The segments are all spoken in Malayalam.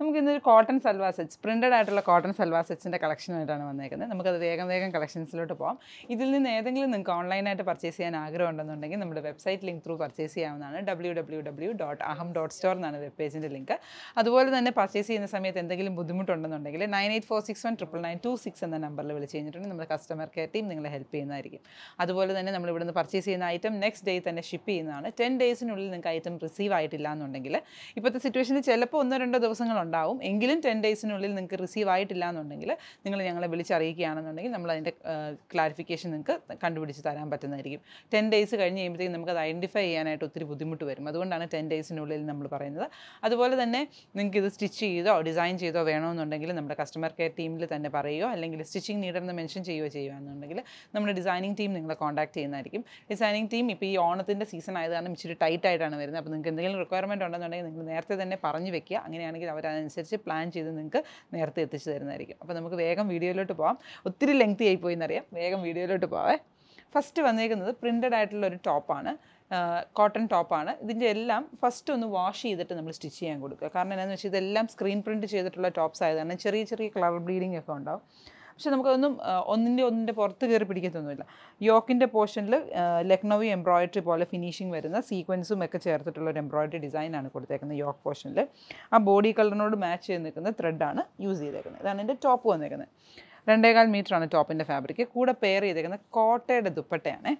നമുക്ക് ഇന്നൊരു കോട്ടൺ സൽവാ സെറ്റ്സ് പ്രിൻറ്റഡ് ആയിട്ടുള്ള കോട്ടൺ സൽവാർ സെറ്റ്സിൻ്റെ കളക്ഷനായിട്ടാണ് വന്നേക്കുന്നത് നമുക്കത് വേഗം വേഗം കളക്ഷൻസിലോട്ട് പോകാം ഇതിൽ നിന്ന് ഏതെങ്കിലും നിങ്ങൾക്ക് ഓൺലൈനായിട്ട് പർച്ചേസ് ചെയ്യാൻ ആഗ്രഹം ഉണ്ടെന്നുണ്ടെങ്കിൽ നമ്മുടെ വെബ്സൈറ്റ് ലിങ്ക് ത്രൂ പർച്ചേസ് ചെയ്യാവുന്നതാണ് W W W dot Aham dot store എന്നാണ് വെബ് പേജിൻ്റെ ലിങ്ക് അതുപോലെ തന്നെ പർച്ചേസ് ചെയ്യുന്ന സമയത്ത് എന്തെങ്കിലും ബുദ്ധിമുട്ടുണ്ടെന്നുണ്ടെങ്കിൽ nine eight four six one triple nine two six എന്ന നമ്പറിൽ വിളിച്ച് കഴിഞ്ഞിട്ടുണ്ടെങ്കിൽ നമ്മുടെ കസ്റ്റമർ കെയർ ടീം നിങ്ങളെ ഹെൽപ്പ് ചെയ്യുന്നതായിരിക്കും അതുപോലെ തന്നെ നമ്മൾ ഇവിടുന്ന് പർച്ചേസ് ചെയ്യുന്ന ഐറ്റം നെക്സ്റ്റ് ഡേ തന്നെ ഷിപ്പ് ചെയ്യുന്നതാണ് ടെൻ ഡേയ്സിനുള്ളിൽ നിങ്ങൾക്ക് ഐറ്റം റിസീവ് ആയിട്ടില്ല എന്നുണ്ടെങ്കിൽ ഇപ്പോഴത്തെ സിറ്റുവേഷനിൽ ചിലപ്പോൾ ഒന്നോ രണ്ടോ ദിവസങ്ങളുണ്ട് ഉണ്ടാവും എങ്കിലും ടെൻ ഡേയ്സിനുള്ളിൽ നിങ്ങൾക്ക് റിസീവ് ആയിട്ടില്ല എന്നുണ്ടെങ്കിൽ നിങ്ങൾ ഞങ്ങളെ വിളിച്ചറിയിക്കുകയാണെന്നുണ്ടെങ്കിൽ നമ്മൾ അതിൻ്റെ ക്ലാരിഫിക്കേഷൻ നിങ്ങൾക്ക് കണ്ടുപിടിച്ച് തരാൻ പറ്റുന്നതായിരിക്കും ടെൻ ഡേയ്സ് കഴിഞ്ഞ് കഴിയുമ്പോഴത്തേക്കും നമുക്ക് അത് ഐഡൻറ്റിഫൈ ചെയ്യാനായിട്ട് ഒത്തിരി ബുദ്ധിമുട്ട് വരും അതുകൊണ്ടാണ് ടെൻ ഡേയ്സിനുള്ളിൽ നമ്മൾ പറയുന്നത് അതുപോലെ തന്നെ നിങ്ങൾക്ക് ഇത് സ്റ്റിച്ച് ചെയ്തോ ഡിസൈൻ ചെയ്തോ വേണമെന്നുണ്ടെങ്കിൽ നമ്മുടെ കസ്റ്റമർ കെയർ ടീമിൽ തന്നെ പറയുകയോ അല്ലെങ്കിൽ സ്റ്റിച്ചിങ് എന്ന് മെൻഷൻ ചെയ്യുകയോ ചെയ്യുകയാണെന്നുണ്ടെങ്കിൽ നമ്മുടെ ഡിസൈനിങ് ടീം നിങ്ങളെ കോൺടാക്ട് ചെയ്യുന്നതായിരിക്കും ഡിസൈനിങ് ടീം ഇപ്പോൾ ഈ ഓണത്തിൻ്റെ സീസൺ ആയത് കാരണം ഇച്ചിരി ടൈറ്റ് ആയിട്ടാണ് വരുന്നത് അപ്പോൾ നിങ്ങൾക്ക് എന്തെങ്കിലും റിക്വയർമെൻറ്റ് ഉണ്ടെന്നുണ്ടെങ്കിൽ നിങ്ങൾ നേരത്തെ തന്നെ പറഞ്ഞു വെക്കുക അങ്ങനെയാണെങ്കിൽ അവർ അതിനനുസരിച്ച് പ്ലാൻ ചെയ്ത് നിങ്ങൾക്ക് നേരത്തെ എത്തിച്ചു തരുന്നതായിരിക്കും അപ്പോൾ നമുക്ക് വേഗം വീഡിയോയിലോട്ട് പോകാം ഒത്തിരി ലെങ്ത്തി ആയി പോയി എന്നറിയാം വേഗം വീഡിയോയിലോട്ട് പോവാം ഫസ്റ്റ് വന്നേക്കുന്നത് പ്രിൻറ്റഡ് ആയിട്ടുള്ള ഒരു ടോപ്പാണ് കോട്ടൺ ടോപ്പാണ് ഇതിൻ്റെ എല്ലാം ഫസ്റ്റ് ഒന്ന് വാഷ് ചെയ്തിട്ട് നമ്മൾ സ്റ്റിച്ച് ചെയ്യാൻ കൊടുക്കുക കാരണം എന്താണെന്ന് വെച്ചാൽ ഇതെല്ലാം സ്ക്രീൻ പ്രിൻറ്റ് ചെയ്തിട്ടുള്ള ടോപ്സ് ആയതാണ് ചെറിയ ചെറിയ കളർ ബ്ലീഡിംഗ് ഒക്കെ ഉണ്ടാവും പക്ഷെ നമുക്കതൊന്നും ഒന്നിൻ്റെ ഒന്നിൻ്റെ പുറത്ത് കയറി പിടിക്കത്തൊന്നുമില്ല യോക്കിൻ്റെ പോർഷനിൽ ലക്നൗവി എംബ്രോയിഡറി പോലെ ഫിനിഷിങ് വരുന്ന സീക്വൻസും ഒക്കെ ചേർത്തിട്ടുള്ള ഒരു എംബ്രോയിഡറി ഡിസൈനാണ് കൊടുത്തേക്കുന്നത് യോക്ക് പോർഷനിൽ ആ ബോഡി കളറിനോട് മാച്ച് ചെയ്ത് നിൽക്കുന്ന ത്രെഡാണ് യൂസ് ചെയ്തേക്കുന്നത് ഇതാണ് എൻ്റെ ടോപ്പ് വന്നേക്കുന്നത് രണ്ടേകാൽ മീറ്ററാണ് ടോപ്പിൻ്റെ ഫാബ്രിക് കൂടെ പെയർ ചെയ്തേക്കുന്നത് കോട്ടയുടെ ദുപ്പട്ടയാണ്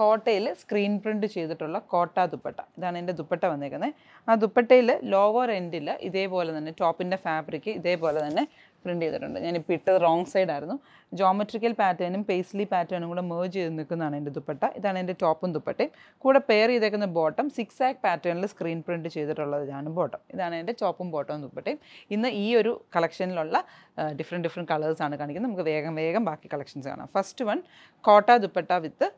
കോട്ടയിൽ സ്ക്രീൻ പ്രിൻറ്റ് ചെയ്തിട്ടുള്ള കോട്ട ദുപ്പട്ട ഇതാണ് എൻ്റെ ദുപ്പട്ട വന്നേക്കുന്നത് ആ ദുപ്പട്ടയിൽ ലോവർ എൻഡിൽ ഇതേപോലെ തന്നെ ടോപ്പിൻ്റെ ഫാബ്രിക് ഇതേപോലെ തന്നെ പ്രിൻറ്റ് ചെയ്തിട്ടുണ്ട് ഞാനിപ്പോൾ ഇട്ടത് റോങ് സൈഡായിരുന്നു ജോമെട്രിക്കൽ പാറ്റേണും പേസ്ലി പാറ്റേണും കൂടെ മേർജ് ചെയ്ത് നിൽക്കുന്നതാണ് എൻ്റെ ദുപ്പട്ട ഇതാണ് എൻ്റെ ടോപ്പും ദുപ്പട്ടയും കൂടെ പെയർ ചെയ്തേക്കുന്ന ബോട്ടം സിക്സ് ആക് പാറ്റേണിൽ സ്ക്രീൻ പ്രിൻറ്റ് ചെയ്തിട്ടുള്ളതാണ് ബോട്ടം ഇതാണ് എൻ്റെ ടോപ്പും ബോട്ടവും ദുപ്പട്ടയും ഇന്ന് ഈ ഒരു കളക്ഷനിലുള്ള ഡിഫറെൻറ്റ് ഡിഫറെൻറ്റ് കളേഴ്സാണ് കാണിക്കുന്നത് നമുക്ക് വേഗം വേഗം ബാക്കി കളക്ഷൻസ് കാണാം ഫസ്റ്റ് വൺ കോട്ട ദുപ്പട്ട വിത്ത്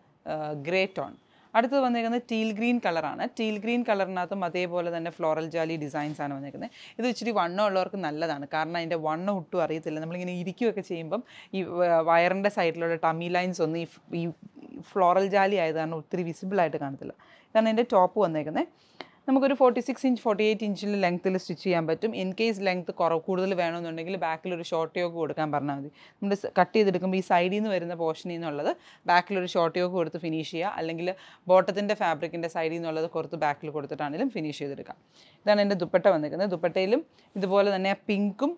ഗ്രേ ടോൺ അടുത്തത് വന്നിരിക്കുന്നത് ടീൽ ഗ്രീൻ കളറാണ് ടീൽ ഗ്രീൻ കളറിനകത്തും അതേപോലെ തന്നെ ഫ്ലോറൽ ജാലി ഡിസൈൻസ് ആണ് വന്നിരിക്കുന്നത് ഇത് ഇച്ചിരി വണ്ണം ഉള്ളവർക്ക് നല്ലതാണ് കാരണം അതിൻ്റെ വണ്ണം ഒട്ടും അറിയത്തില്ല നമ്മളിങ്ങനെ ഇരിക്കുകയൊക്കെ ചെയ്യുമ്പം ഈ വയറിൻ്റെ സൈഡിലുള്ള ടമി ലൈൻസ് ഒന്നും ഈ ഫ്ലോറൽ ജാലി ആയത് കാരണം ഒത്തിരി വിസിബിളായിട്ട് കാണത്തില്ല ഇതാണ് അതിൻ്റെ ടോപ്പ് വന്നേക്കുന്നത് നമുക്കൊരു forty six inch forty eight ഇഞ്ചിൽ ലെങ്ത്തിൽ സ്റ്റിച്ച് ചെയ്യാൻ പറ്റും ഇൻ കേസ് ലെങ്ത് കുറവ് കൂടുതൽ വേണമെന്നുണ്ടെങ്കിൽ ബാക്കിൽ ഒരു ഷോർട്ട് യോഗ കൊടുക്കാൻ പറഞ്ഞാൽ മതി നമ്മൾ കട്ട് ചെയ്തെടുക്കുമ്പോൾ ഈ സൈഡിൽ നിന്ന് വരുന്ന പോർഷനിൽ നിന്നുള്ളത് ബാക്കിൽ ഒരു ഷോർട്ട് യോഗ കൊടുത്ത് ഫിനിഷ് ചെയ്യുക അല്ലെങ്കിൽ ബോട്ടത്തിൻ്റെ ഫാബ്രിക്കിൻ്റെ സൈഡിൽ നിന്നുള്ളത് കുറച്ച് ബാക്കിൽ കൊടുത്തിട്ടാണെങ്കിലും ഫിനിഷ് ചെയ്തെടുക്കാം ഇതാണ് എൻ്റെ ദുപ്പട്ട വന്നിരിക്കുന്നത് ദുപ്പട്ടയിലും ഇതുപോലെ തന്നെ പിങ്കും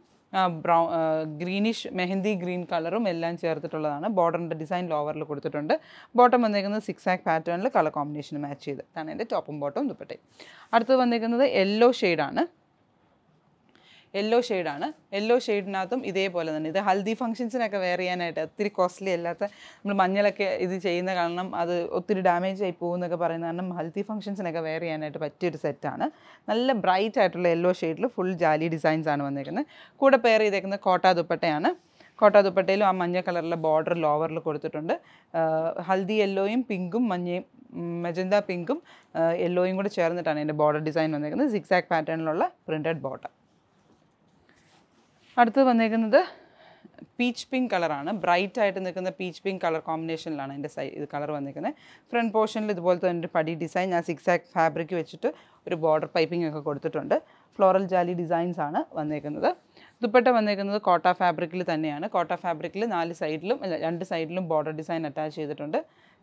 ബ്രൗ ഗ്രീനിഷ് മെഹന്തി ഗ്രീൻ കളറും എല്ലാം ചേർത്തിട്ടുള്ളതാണ് ബോർഡറിൻ്റെ ഡിസൈൻ ലോവറിൽ കൊടുത്തിട്ടുണ്ട് ബോട്ടം വന്നിരിക്കുന്നത് സിക്സ് ആക്ക് പാറ്റേണിൽ കളർ കോമ്പിനേഷൻ മാച്ച് ചെയ്ത് ഇതാണ് എൻ്റെ ടോപ്പും ബോട്ടവും ദുപ്പട്ടയും അടുത്തത് വന്നിരിക്കുന്നത് യെല്ലോ ഷെയ്ഡാണ് യെല്ലോ ഷെയ്ഡാണ് യെല്ലോ ഷെയ്ഡിനകത്തും ഇതേപോലെ തന്നെ ഇത് ഹൽദി ഫംഗ്ഷൻസിനൊക്കെ വെയർ ചെയ്യാനായിട്ട് ഒത്തിരി കോസ്റ്റ്ലി അല്ലാത്ത നമ്മൾ മഞ്ഞളൊക്കെ ഇത് ചെയ്യുന്ന കാരണം അത് ഒത്തിരി ഡാമേജ് ആയി പോകുമെന്നൊക്കെ പറയുന്ന കാരണം ഹൽദി ഫംഗ്ഷൻസിനൊക്കെ വെയർ ചെയ്യാനായിട്ട് പറ്റിയൊരു സെറ്റാണ് നല്ല ബ്രൈറ്റ് ആയിട്ടുള്ള യെല്ലോ ഷെയ്ഡിൽ ഫുൾ ജാലി ഡിസൈൻസ് ആണ് വന്നിരിക്കുന്നത് കൂടെ പെയർ ചെയ്തേക്കുന്നത് കോട്ടാ ദുപ്പട്ടയാണ് കോട്ടാ ദുപ്പട്ടയിലും ആ മഞ്ഞ കളറിലെ ബോർഡർ ലോവറിൽ കൊടുത്തിട്ടുണ്ട് ഹൽദി യെല്ലോയും പിങ്കും മഞ്ഞയും മെജന്ത പിങ്കും യെല്ലോയും കൂടെ ചേർന്നിട്ടാണ് എൻ്റെ ബോർഡർ ഡിസൈൻ വന്നിരിക്കുന്നത് സിക്സാക് പാറ്റേണിലുള്ള പ്രിൻറ്റഡ് ബോർഡർ അടുത്തത് വന്നേക്കുന്നത് പീച്ച് പിങ്ക് കളറാണ് ബ്രൈറ്റ് ആയിട്ട് നിൽക്കുന്ന പീച്ച് പിങ്ക് കളർ കോമ്പിനേഷനിലാണ് എൻ്റെ സൈ ഇത് കളർ വന്നിരിക്കുന്നത് ഫ്രണ്ട് പോർഷനിൽ ഇതുപോലെ തന്നെ ഒരു പടി ഡിസൈൻ ഞാൻ സിക്സാക് ഫാബ്രിക് വെച്ചിട്ട് ഒരു ബോർഡർ പൈപ്പിംഗ് ഒക്കെ കൊടുത്തിട്ടുണ്ട് ഫ്ലോറൽ ജാലി ഡിസൈൻസ് ആണ് വന്നേക്കുന്നത് ദുപ്പട്ട വന്നിരിക്കുന്നത് കോട്ട ഫാബ്രിക്കിൽ തന്നെയാണ് കോട്ട ഫാബ്രിക്കിൽ നാല് സൈഡിലും രണ്ട് സൈഡിലും ബോർഡർ ഡിസൈൻ അറ്റാച്ച് ചെയ്തിട്ടുണ്ട്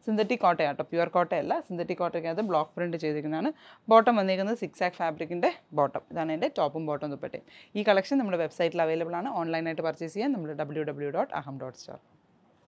സിന്തറ്റിക് കോട്ടയാട്ടോ പ്യുവർ കോട്ടയല്ല സിന്തറ്റിക് കോട്ടയ്ക്കകത്ത് ബ്ലോക്ക് പ്രിൻറ്റ് ചെയ്തിരിക്കുന്നതാണ് ബോട്ടം വന്നിരിക്കുന്നത് സിക്സ് ആക് ഫാബ്രിക്കിൻ്റെ ബോട്ടം ഇതാണ് എൻ്റെ ടോപ്പും ബോട്ടം ദുപ്പട്ടയും ഈ കളക്ഷൻ നമ്മുടെ വെബ്സൈറ്റിൽ അവൈലബിൾ ആണ് ഓൺലൈനായിട്ട് പർച്ചേസ് ചെയ്യാൻ നമ്മൾ W W dot Aham dot store